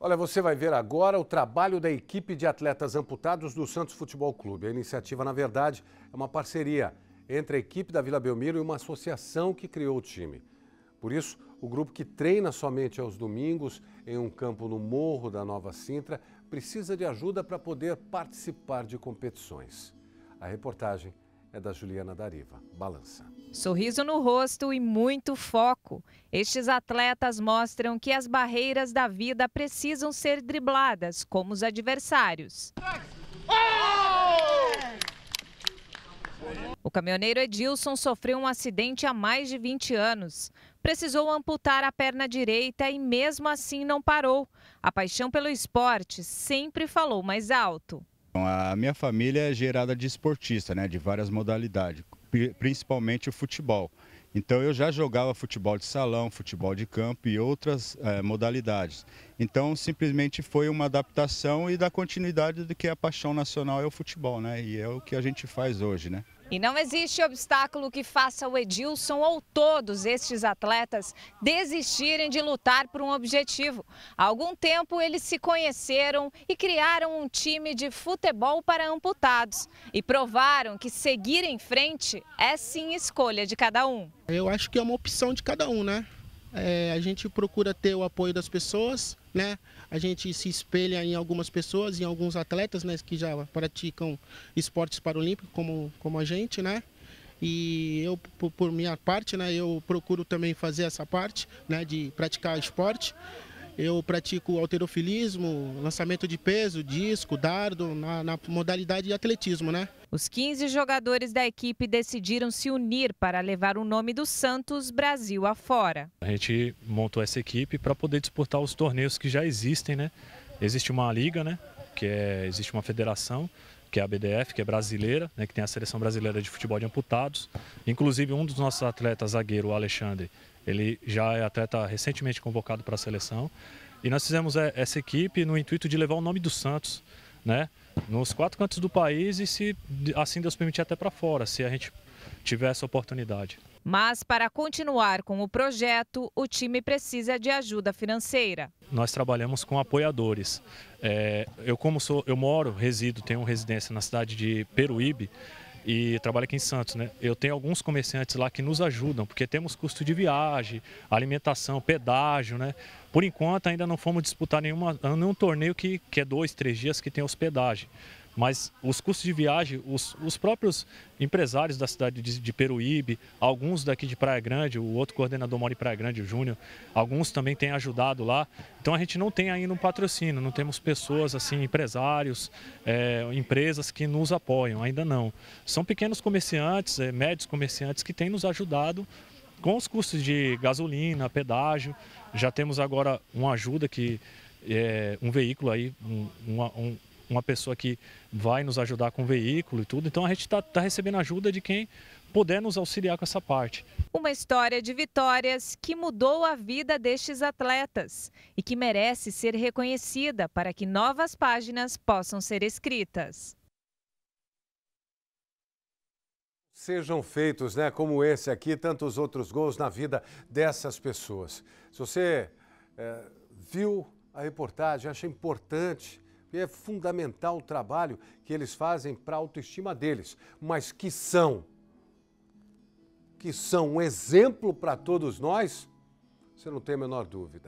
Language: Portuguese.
Olha, você vai ver agora o trabalho da equipe de atletas amputados do Santos Futebol Clube. A iniciativa, na verdade, é uma parceria entre a equipe da Vila Belmiro e uma associação que criou o time. Por isso, o grupo que treina somente aos domingos em um campo no morro da Nova Sintra precisa de ajuda para poder participar de competições. A reportagem é da Juliana Dariva. Balança. Sorriso no rosto e muito foco. Estes atletas mostram que as barreiras da vida precisam ser dribladas, como os adversários. O caminhoneiro Edilson sofreu um acidente há mais de 20 anos. Precisou amputar a perna direita e, mesmo assim, não parou. A paixão pelo esporte sempre falou mais alto. Então, a minha família é gerada de esportista, né, de várias modalidades, principalmente o futebol. Então eu já jogava futebol de salão, futebol de campo e outras eh, modalidades. Então simplesmente foi uma adaptação e da continuidade do que a paixão nacional é o futebol, né? E é o que a gente faz hoje, né? E não existe obstáculo que faça o Edilson ou todos estes atletas desistirem de lutar por um objetivo. Há algum tempo eles se conheceram e criaram um time de futebol para amputados e provaram que seguir em frente é sim escolha de cada um. Eu acho que é uma opção de cada um, né? é, a gente procura ter o apoio das pessoas, né? A gente se espelha em algumas pessoas, em alguns atletas, né? Que já praticam esportes paralímpicos como, como a gente, né? E eu, por, por minha parte, né? Eu procuro também fazer essa parte, né? De praticar esporte. Eu pratico alterofilismo, lançamento de peso, disco, dardo, na, na modalidade de atletismo, né? Os 15 jogadores da equipe decidiram se unir para levar o nome do Santos Brasil afora. A gente montou essa equipe para poder disputar os torneios que já existem, né? Existe uma liga, né? Que é, existe uma federação que é a BDF, que é brasileira, né, que tem a Seleção Brasileira de Futebol de Amputados. Inclusive, um dos nossos atletas, zagueiro, o Alexandre, ele já é atleta recentemente convocado para a seleção. E nós fizemos é, essa equipe no intuito de levar o nome do Santos né? Nos quatro cantos do país e se assim Deus permitir até para fora, se a gente tiver essa oportunidade. Mas para continuar com o projeto, o time precisa de ajuda financeira. Nós trabalhamos com apoiadores. É, eu como sou, eu moro, resido, tenho residência na cidade de Peruíbe e trabalha aqui em Santos, né? Eu tenho alguns comerciantes lá que nos ajudam, porque temos custo de viagem, alimentação, pedágio, né? Por enquanto ainda não fomos disputar nenhuma, nenhum torneio que, que é dois, três dias que tem hospedagem mas os custos de viagem, os, os próprios empresários da cidade de, de, Peruíbe, alguns daqui de Praia Grande, o outro coordenador mora em Praia Grande, o Júnior, alguns também têm ajudado lá. Então a gente não tem ainda um patrocínio, não temos pessoas assim, empresários, é, empresas que nos apoiam, ainda não. São pequenos comerciantes, é, médios comerciantes que têm nos ajudado com os custos de gasolina, pedágio. Já temos agora uma ajuda que é, um veículo aí, um, uma, um, uma pessoa que vai nos ajudar com o veículo e tudo. Então a gente está tá recebendo ajuda de quem puder nos auxiliar com essa parte. Uma história de vitórias que mudou a vida destes atletas e que merece ser reconhecida para que novas páginas possam ser escritas. Sejam feitos, né, como esse aqui, tantos outros gols na vida dessas pessoas. Se você é, viu a reportagem, acha importante e é fundamental o trabalho que eles fazem para a autoestima deles, mas que são que são um exemplo para todos nós, você não tem a menor dúvida.